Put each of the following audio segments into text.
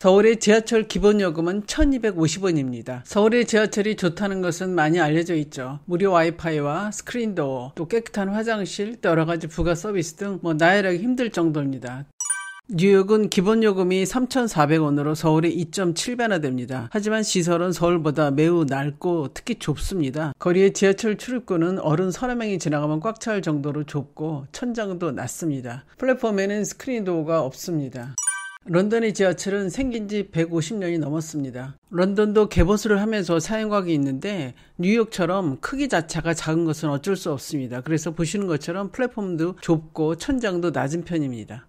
서울의 지하철 기본 요금은 1250원입니다. 서울의 지하철이 좋다는 것은 많이 알려져 있죠. 무료 와이파이와 스크린도어, 또 깨끗한 화장실, 또 여러 가지 부가 서비스 등 뭐 나열하기 힘들 정도입니다. 뉴욕은 기본 요금이 3,400원으로 서울의 2.7배나 됩니다. 하지만 시설은 서울보다 매우 낡고 특히 좁습니다. 거리의 지하철 출입구는 어른 서너 명이 지나가면 꽉 찰 정도로 좁고 천장도 낮습니다. 플랫폼에는 스크린 도어가 없습니다. 런던의 지하철은 생긴 지 150년이 넘었습니다. 런던도 개보수를 하면서 사용하기 있는데 뉴욕처럼 크기 자체가 작은 것은 어쩔 수 없습니다. 그래서 보시는 것처럼 플랫폼도 좁고 천장도 낮은 편입니다.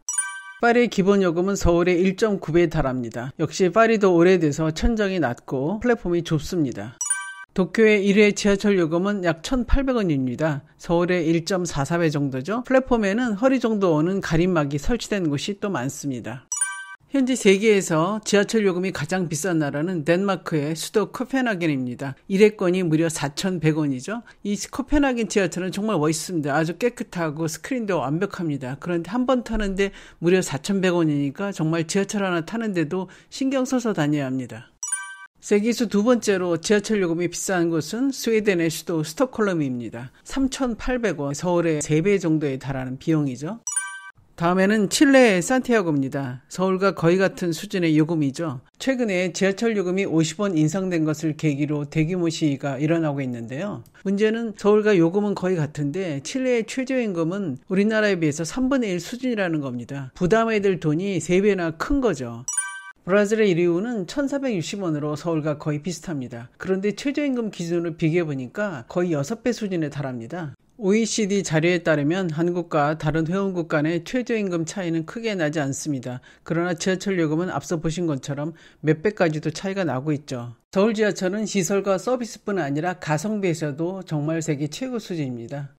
파리의 기본 요금은 서울의 1.9배에 달합니다. 역시 파리도 오래돼서 천장이 낮고 플랫폼이 좁습니다. 도쿄의 1회 지하철 요금은 약 1,800원입니다. 서울의 1.44배 정도죠. 플랫폼에는 허리 정도 오는 가림막이 설치된 곳이 또 많습니다. 현재 세계에서 지하철 요금이 가장 비싼 나라는 덴마크의 수도 코펜하겐입니다. 1회권이 무려 4,100원이죠. 이 코펜하겐 지하철은 정말 멋있습니다. 아주 깨끗하고 스크린도 완벽합니다. 그런데 한 번 타는데 무려 4,100원이니까 정말 지하철 하나 타는데도 신경 써서 다녀야 합니다. 세계에서 두 번째로 지하철 요금이 비싼 곳은 스웨덴의 수도 스톡홀름입니다. 3,800원, 서울의 3배 정도에 달하는 비용이죠. 다음에는 칠레의 산티아고입니다. 서울과 거의 같은 수준의 요금이죠. 최근에 지하철 요금이 50원 인상된 것을 계기로 대규모 시위가 일어나고 있는데요. 문제는 서울과 요금은 거의 같은데 칠레의 최저임금은 우리나라에 비해서 3분의 1 수준이라는 겁니다. 부담해야 될 돈이 3배나 큰 거죠. 브라질의 1위우는 1,460원으로 서울과 거의 비슷합니다. 그런데 최저임금 기준으로 비교해보니까 거의 6배 수준에 달합니다. OECD 자료에 따르면 한국과 다른 회원국 간의 최저임금 차이는 크게 나지 않습니다. 그러나 지하철 요금은 앞서 보신 것처럼 몇 배까지도 차이가 나고 있죠. 서울 지하철은 시설과 서비스뿐 아니라 가성비에서도 정말 세계 최고 수준입니다.